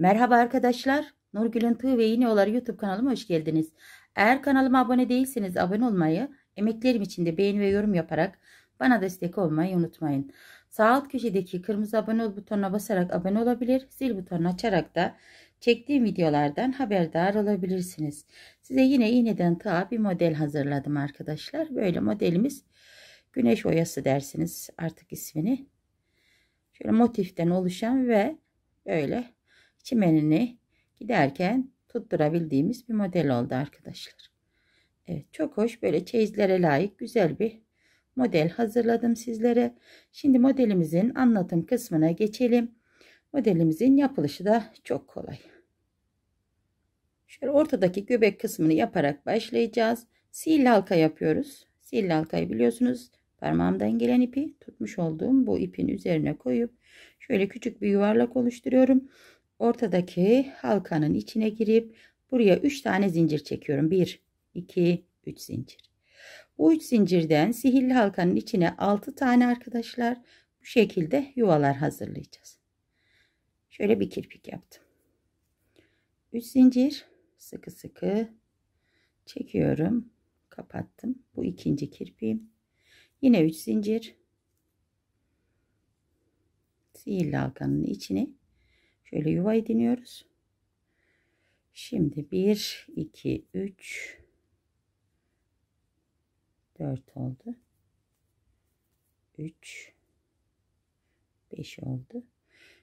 Merhaba arkadaşlar. Nurgül'ün Tığ ve İğne Oları YouTube kanalıma hoş geldiniz. Eğer kanalıma abone değilseniz abone olmayı, emeklerim için de beğeni ve yorum yaparak bana destek olmayı unutmayın. Sağ alt köşedeki kırmızı abone ol butonuna basarak abone olabilir, zil butonunu açarak da çektiğim videolardan haberdar olabilirsiniz. Size yine iğneden tığa bir model hazırladım arkadaşlar. Böyle modelimiz güneş oyası dersiniz artık ismini. Şöyle motiften oluşan ve böyle çimenini giderken tutturabildiğimiz bir model oldu arkadaşlar. Evet çok hoş böyle çeyizlere layık güzel bir model hazırladım sizlere. Şimdi modelimizin anlatım kısmına geçelim. Modelimizin yapılışı da çok kolay. Şöyle ortadaki göbek kısmını yaparak başlayacağız. Sihirli halka yapıyoruz. Sihirli halkayı biliyorsunuz parmağımdan gelen ipi tutmuş olduğum bu ipin üzerine koyup şöyle küçük bir yuvarlak oluşturuyorum ortadaki halkanın içine girip buraya 3 tane zincir çekiyorum. 1, 2, 3 zincir. Bu 3 zincirden sihirli halkanın içine 6 tane arkadaşlar bu şekilde yuvalar hazırlayacağız. Şöyle bir kirpik yaptım. 3 zincir sıkı sıkı çekiyorum. Kapattım. Bu ikinci kirpiğim. Yine 3 zincir sihirli halkanın içine Şöyle yuva ediniyoruz. Şimdi 1, 2, 3, 4 oldu. 3, 5 oldu.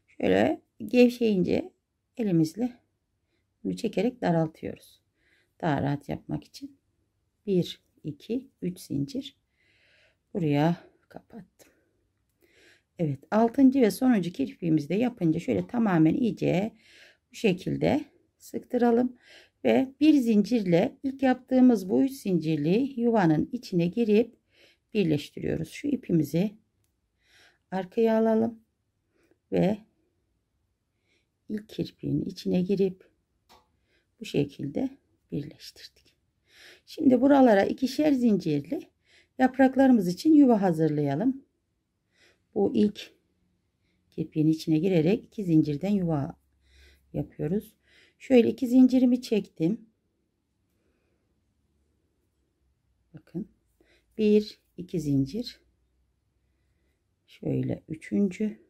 Şöyle gevşeyince elimizle bunu çekerek daraltıyoruz. Daha rahat yapmak için 1, 2, 3 zincir buraya kapattım. Evet altıncı ve sonuncu kirpiğimizde yapınca şöyle tamamen iyice bu şekilde sıktıralım. Ve bir zincirle ilk yaptığımız bu üç zincirli yuvanın içine girip birleştiriyoruz. Şu ipimizi arkaya alalım ve ilk kirpiğin içine girip bu şekilde birleştirdik. Şimdi buralara ikişer zincirli yapraklarımız için yuva hazırlayalım bu ilk kirpiğin içine girerek iki zincirden yuva yapıyoruz. Şöyle iki zincirimi çektim. Bakın. Bir, iki zincir. Şöyle üçüncü.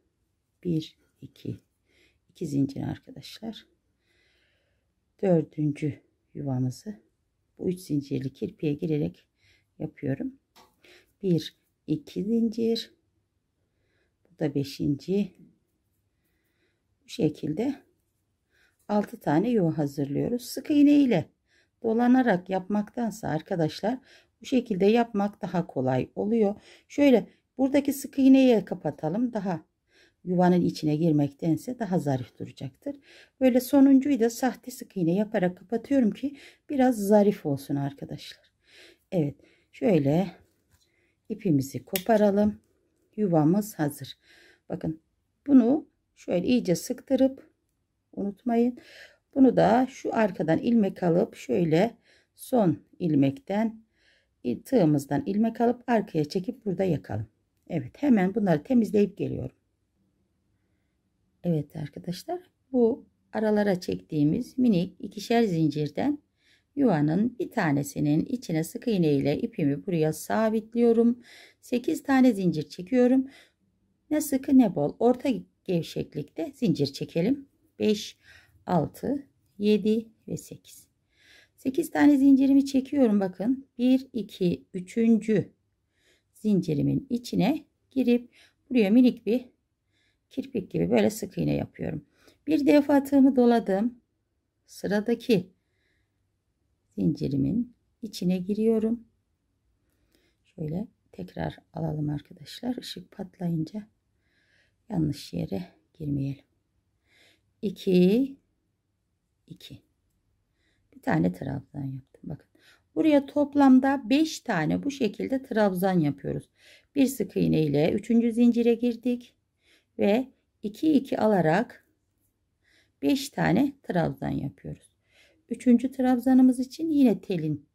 Bir, iki. iki zincir arkadaşlar. Dördüncü yuvamızı bu üç zincirli kirpiğe girerek yapıyorum. Bir, iki zincir beşinci Bu şekilde 6 tane yuva hazırlıyoruz. Sık iğne ile dolanarak yapmaktansa arkadaşlar bu şekilde yapmak daha kolay oluyor. Şöyle buradaki sık iğneyi kapatalım. Daha yuvanın içine girmektense daha zarif duracaktır. Böyle sonuncuyu da sahte sık iğne yaparak kapatıyorum ki biraz zarif olsun arkadaşlar. Evet şöyle ipimizi koparalım yuvamız hazır. Bakın bunu şöyle iyice sıktırıp unutmayın. Bunu da şu arkadan ilmek alıp şöyle son ilmekten tığımızdan ilmek alıp arkaya çekip burada yakalım. Evet hemen bunları temizleyip geliyorum. Evet arkadaşlar bu aralara çektiğimiz minik ikişer zincirden yuvanın bir tanesinin içine sık iğne ile ipimi buraya sabitliyorum. 8 tane zincir çekiyorum. Ne sıkı ne bol orta gevşeklikte zincir çekelim. 5, 6, 7 ve 8. 8 tane zincirimi çekiyorum bakın. 1, 2, 3. zincirimin içine girip buraya minik bir kirpik gibi böyle sık iğne yapıyorum. Bir defa tığımı doladım. Sıradaki zincirimin içine giriyorum. Şöyle tekrar alalım arkadaşlar. Işık patlayınca yanlış yere girmeyelim. 2 2 Bir tane trabzan yaptım. Bakın. Buraya toplamda 5 tane bu şekilde trabzan yapıyoruz. Bir sık iğne ile 3. zincire girdik ve 2 2 alarak 5 tane trabzan yapıyoruz. Üçüncü trabzanımız için yine telin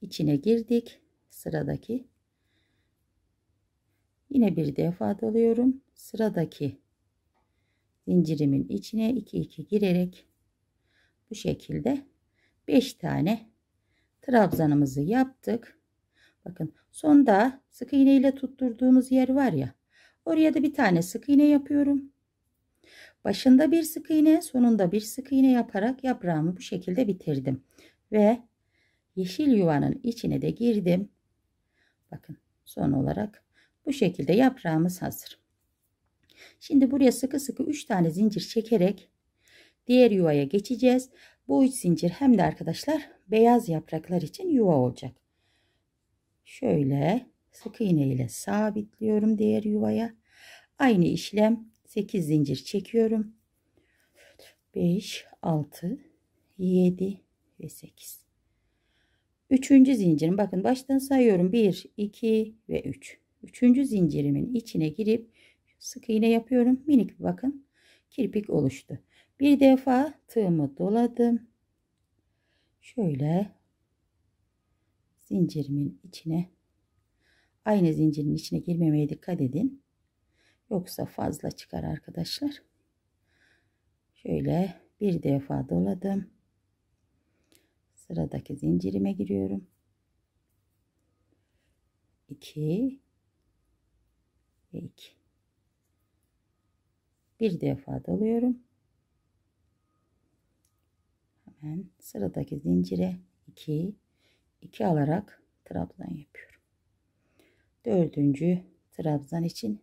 içine girdik. Sıradaki yine bir defa dalıyorum. Sıradaki zincirimin içine 2 2 girerek bu şekilde 5 tane trabzanımızı yaptık. Bakın sonda sık iğne ile tutturduğumuz yer var ya. Oraya da bir tane sık iğne yapıyorum. Başında bir sık iğne, sonunda bir sık iğne yaparak yaprağımı bu şekilde bitirdim. Ve yeşil yuvanın içine de girdim. Bakın son olarak bu şekilde yaprağımız hazır. Şimdi buraya sıkı sıkı 3 tane zincir çekerek diğer yuvaya geçeceğiz. Bu 3 zincir hem de arkadaşlar beyaz yapraklar için yuva olacak. Şöyle sık iğne ile sabitliyorum diğer yuvaya. Aynı işlem 8 zincir çekiyorum. 5, 6, 7 ve 8. Üçüncü zincirim bakın baştan sayıyorum 1, 2 ve 3. Üçüncü zincirimin içine girip sık iğne yapıyorum. Minik bir bakın kirpik oluştu. Bir defa tığımı doladım. Şöyle zincirimin içine aynı zincirin içine girmemeye dikkat edin. Yoksa fazla çıkar arkadaşlar. Şöyle bir defa doladım. Sıradaki zincirime giriyorum. 2 ve 2. Bir defa doluyorum. Hemen sıradaki zincire 2 2 alarak trabzan yapıyorum. Dördüncü trabzan için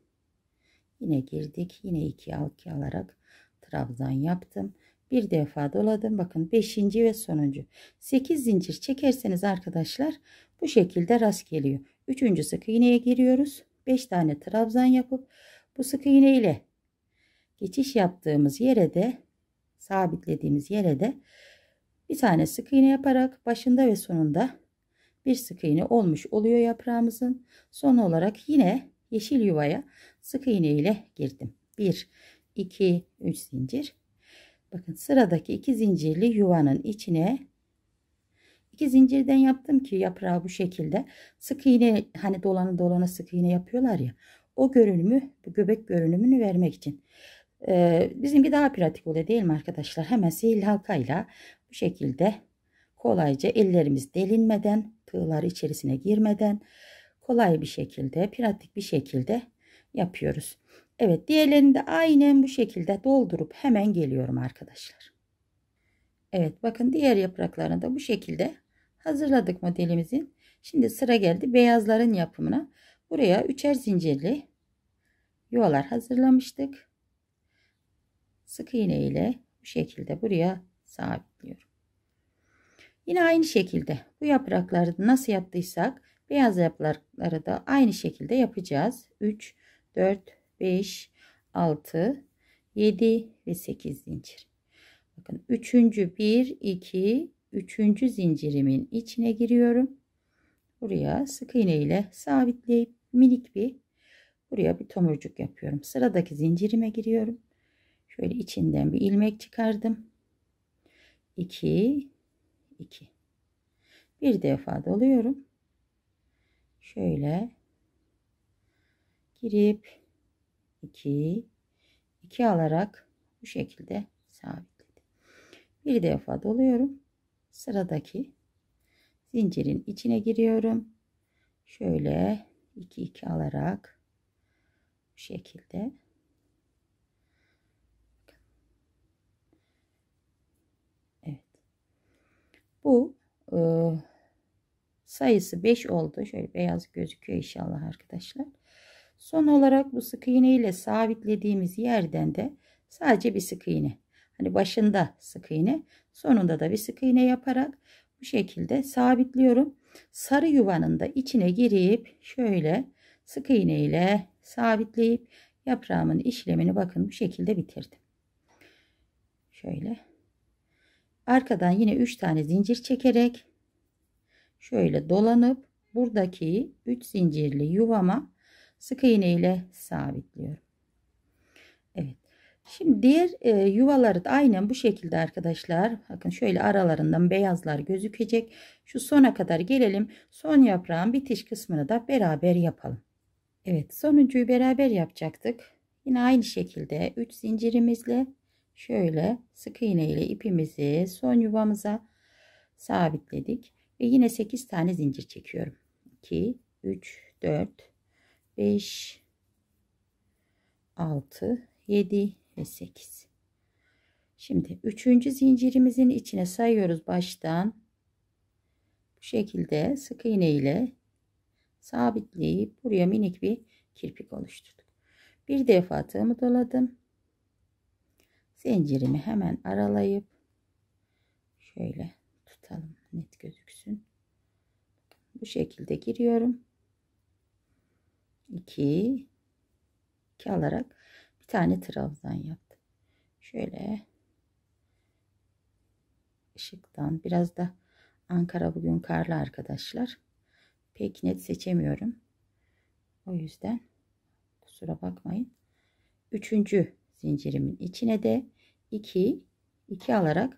Yine girdik. Yine 2 2 alarak trabzan yaptım. Bir defa doladım. Bakın 5. ve sonuncu. 8 zincir çekerseniz arkadaşlar bu şekilde rast geliyor. 3. sık iğneye giriyoruz. 5 tane trabzan yapıp bu sık iğne ile geçiş yaptığımız yere de sabitlediğimiz yere de bir tane sık iğne yaparak başında ve sonunda bir sık iğne olmuş oluyor yaprağımızın. Son olarak yine yeşil yuvaya sık iğne ile girdim. 1 2 3 zincir. Bakın sıradaki iki zincirli yuvanın içine iki zincirden yaptım ki yaprağı bu şekilde sık iğne hani dolanı dolana sık iğne yapıyorlar ya o görünümü bu göbek görünümünü vermek için ee, bizimki daha pratik oluyor değil mi arkadaşlar hemen sihirli halkayla bu şekilde kolayca ellerimiz delinmeden tığlar içerisine girmeden kolay bir şekilde, pratik bir şekilde yapıyoruz. Evet diğerlerini de aynen bu şekilde doldurup hemen geliyorum arkadaşlar. Evet bakın diğer yapraklarını da bu şekilde hazırladık modelimizin. Şimdi sıra geldi beyazların yapımına. Buraya üçer zincirli yuvalar hazırlamıştık. Sık iğne ile bu şekilde buraya sabitliyorum. Yine aynı şekilde bu yaprakları nasıl yaptıysak Beyaz yaprakları da aynı şekilde yapacağız. 3, 4, 5, 6, 7 ve 8 zincir. Bakın 3. 1, 2, 3. zincirimin içine giriyorum. Buraya sık iğne ile sabitleyip minik bir buraya bir tomurcuk yapıyorum. Sıradaki zincirime giriyorum. Şöyle içinden bir ilmek çıkardım. 2 2 bir defa doluyorum şöyle girip 2 2 alarak bu şekilde sabitledim. Bir defa doluyorum. Sıradaki zincirin içine giriyorum. Şöyle 2 2 alarak bu şekilde Evet. Bu e, sayısı 5 oldu. Şöyle beyaz gözüküyor inşallah arkadaşlar. Son olarak bu sık iğne ile sabitlediğimiz yerden de sadece bir sık iğne. Hani başında sık iğne, sonunda da bir sık iğne yaparak bu şekilde sabitliyorum. Sarı yuvanın da içine girip şöyle sık iğne ile sabitleyip yaprağımın işlemini bakın bu şekilde bitirdim. Şöyle arkadan yine 3 tane zincir çekerek şöyle dolanıp buradaki 3 zincirli yuvama sık iğne ile sabitliyorum. Evet. Şimdi diğer e, yuvaları da aynen bu şekilde arkadaşlar. Bakın şöyle aralarından beyazlar gözükecek. Şu sona kadar gelelim. Son yaprağın bitiş kısmını da beraber yapalım. Evet sonuncuyu beraber yapacaktık. Yine aynı şekilde 3 zincirimizle şöyle sık iğne ile ipimizi son yuvamıza sabitledik. Ve yine 8 tane zincir çekiyorum. 2, 3, 4, 5, 6, 7 ve 8. Şimdi üçüncü zincirimizin içine sayıyoruz baştan. Bu şekilde sık iğne ile sabitleyip buraya minik bir kirpik oluşturduk. Bir defa tığımı doladım. Zincirimi hemen aralayıp şöyle tutalım net gözüksün. Bu şekilde giriyorum. 2 2 alarak bir tane trabzan yaptım. Şöyle ışıktan biraz da Ankara bugün karlı arkadaşlar. Pek net seçemiyorum. O yüzden kusura bakmayın. Üçüncü zincirimin içine de 2 2 alarak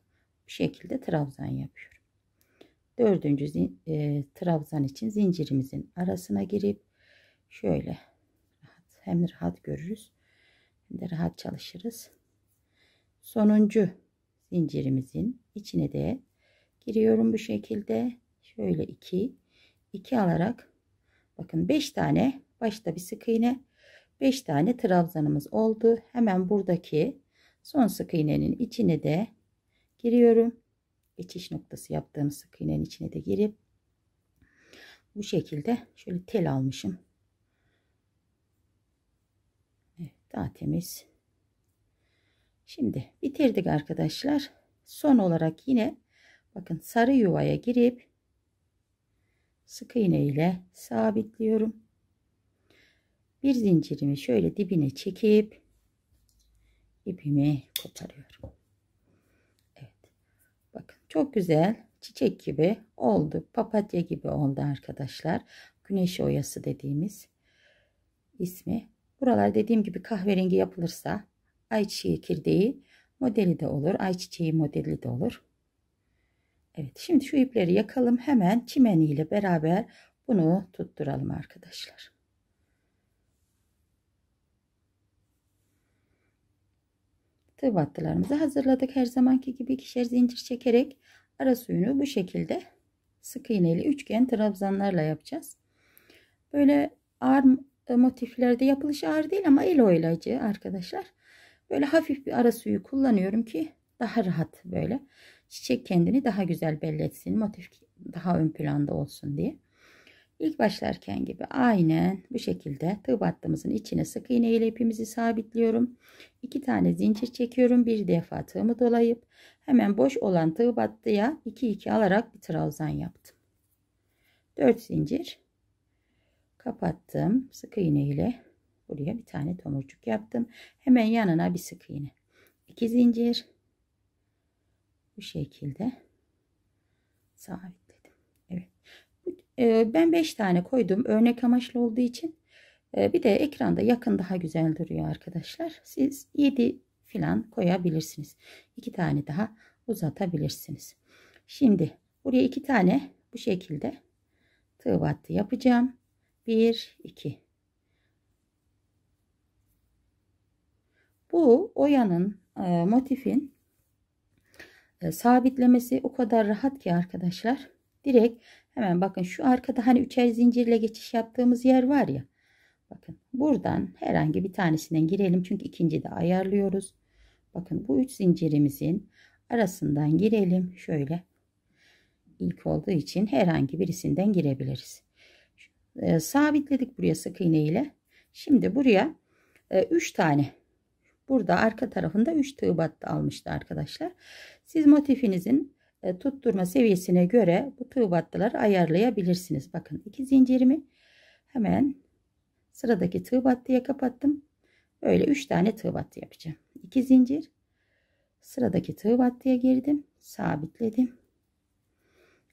bu şekilde trabzan yapıyorum dördüncü e, trabzan için zincirimizin arasına girip şöyle rahat, hem rahat görürüz hem de rahat çalışırız. Sonuncu zincirimizin içine de giriyorum bu şekilde. Şöyle iki, iki alarak bakın beş tane başta bir sık iğne 5 tane trabzanımız oldu. Hemen buradaki son sık iğnenin içine de giriyorum geçiş noktası yaptığımız sık iğnenin içine de girip bu şekilde şöyle tel almışım. Evet, daha temiz. Şimdi bitirdik arkadaşlar. Son olarak yine bakın sarı yuvaya girip sık iğne ile sabitliyorum. Bir zincirimi şöyle dibine çekip ipimi koparıyorum. Çok güzel çiçek gibi oldu. Papatya gibi oldu arkadaşlar. Güneş oyası dediğimiz ismi. Buralar dediğim gibi kahverengi yapılırsa ayçiçeği kirdeği modeli de olur. Ayçiçeği modeli de olur. Evet şimdi şu ipleri yakalım. Hemen çimeniyle beraber bunu tutturalım arkadaşlar. tığ battılarımızı hazırladık. Her zamanki gibi ikişer zincir çekerek ara suyunu bu şekilde sık iğneli üçgen trabzanlarla yapacağız. Böyle ağır motiflerde yapılışı ağır değil ama el oylacı arkadaşlar. Böyle hafif bir ara suyu kullanıyorum ki daha rahat böyle. Çiçek kendini daha güzel belli etsin. Motif daha ön planda olsun diye. İlk başlarken gibi aynen bu şekilde tığ battığımızın içine sık iğne ile ipimizi sabitliyorum. İki tane zincir çekiyorum. Bir defa tığımı dolayıp hemen boş olan tığ battıya 2 2 alarak bir trabzan yaptım. 4 zincir kapattım. Sık iğne ile buraya bir tane tomurcuk yaptım. Hemen yanına bir sık iğne. 2 zincir bu şekilde sabit ee, ben 5 tane koydum örnek amaçlı olduğu için. Ee, bir de ekranda yakın daha güzel duruyor arkadaşlar. Siz 7 filan koyabilirsiniz. 2 tane daha uzatabilirsiniz. Şimdi buraya 2 tane bu şekilde tığ battı yapacağım. 1 2 Bu oyanın e, motifin e, sabitlemesi o kadar rahat ki arkadaşlar. Direkt hemen bakın şu arkada hani üçer zincirle geçiş yaptığımız yer var ya. Bakın buradan herhangi bir tanesinden girelim. Çünkü ikinci de ayarlıyoruz. Bakın bu üç zincirimizin arasından girelim. Şöyle ilk olduğu için herhangi birisinden girebiliriz. E, sabitledik buraya sık iğne ile. Şimdi buraya 3 e, tane burada arka tarafında üç tığ battı almıştı arkadaşlar. Siz motifinizin e, tutturma seviyesine göre bu tığ battıları ayarlayabilirsiniz. Bakın iki zincirimi hemen sıradaki tığ battıya kapattım. Öyle üç tane tığ battı yapacağım. İki zincir sıradaki tığ battıya girdim. Sabitledim.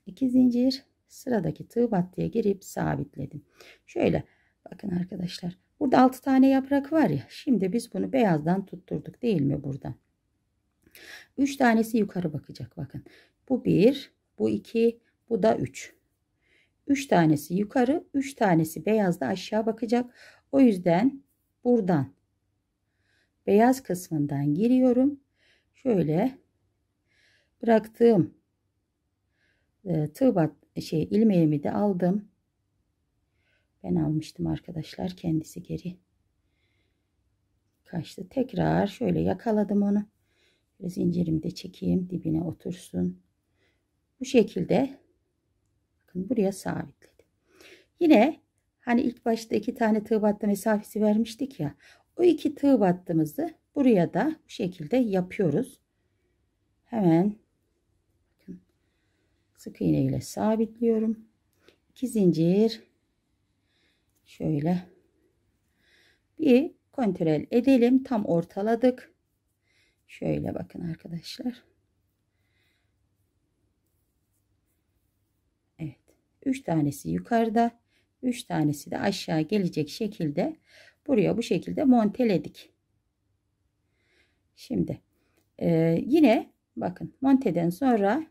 İki zincir sıradaki tığ battıya girip sabitledim. Şöyle bakın arkadaşlar. Burada 6 tane yaprak var ya. Şimdi biz bunu beyazdan tutturduk değil mi burada? 3 tanesi yukarı bakacak bakın. Bu 1, bu 2, bu da 3. 3 tanesi yukarı, 3 tanesi beyaz da aşağı bakacak. O yüzden buradan beyaz kısmından giriyorum. Şöyle bıraktığım e, tığ bat şey ilmeğimi de aldım. Ben almıştım arkadaşlar kendisi geri kaçtı. Tekrar şöyle yakaladım onu. Zincirimi de çekeyim dibine otursun. Bu şekilde bakın buraya sabitledim. Yine hani ilk başta iki tane tığ battı mesafesi vermiştik ya. O iki tığ battığımızı buraya da bu şekilde yapıyoruz. Hemen sık iğne ile sabitliyorum. İki zincir şöyle bir kontrol edelim. Tam ortaladık. Şöyle bakın arkadaşlar. 3 tanesi yukarıda, 3 tanesi de aşağı gelecek şekilde buraya bu şekilde monteledik. Şimdi e, yine bakın monteden sonra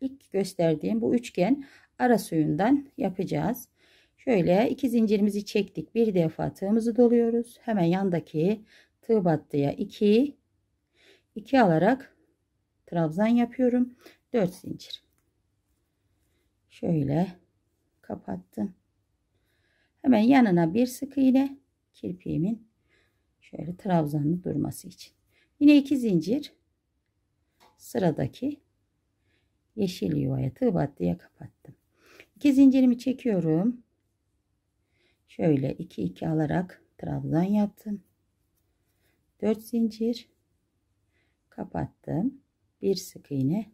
ilk gösterdiğim bu üçgen ara suyundan yapacağız. Şöyle iki zincirimizi çektik. Bir defa tığımızı doluyoruz. Hemen yandaki tığ battıya 2 2 alarak trabzan yapıyorum. 4 zincir. Şöyle kapattım. Hemen yanına bir sık iğne kirpiğimin şöyle trabzanlı durması için. Yine iki zincir sıradaki yeşil yuvaya tığ battıya kapattım. İki zincirimi çekiyorum. Şöyle iki iki alarak trabzan yaptım. 4 zincir kapattım. Bir sık iğne.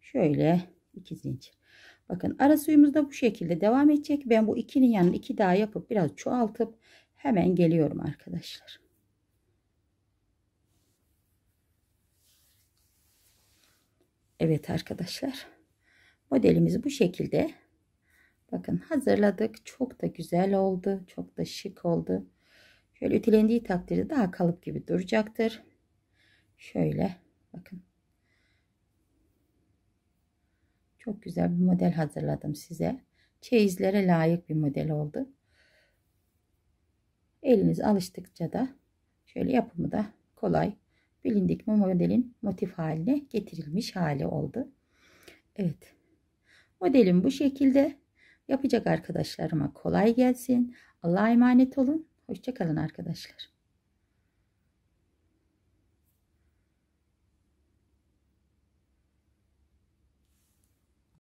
Şöyle iki zincir. Bakın ara suyumuz da bu şekilde devam edecek. Ben bu ikinin yanını iki daha yapıp biraz çoğaltıp hemen geliyorum arkadaşlar. Evet arkadaşlar. Modelimizi bu şekilde bakın hazırladık. Çok da güzel oldu. Çok da şık oldu. Şöyle ütülendiği takdirde daha kalıp gibi duracaktır. Şöyle bakın. Çok güzel bir model hazırladım size. Çeyizlere layık bir model oldu. Eliniz alıştıkça da şöyle yapımı da kolay. Bilindik bu modelin motif haline getirilmiş hali oldu. Evet. Modelim bu şekilde. Yapacak arkadaşlarıma kolay gelsin. Allah'a emanet olun. Hoşçakalın arkadaşlar.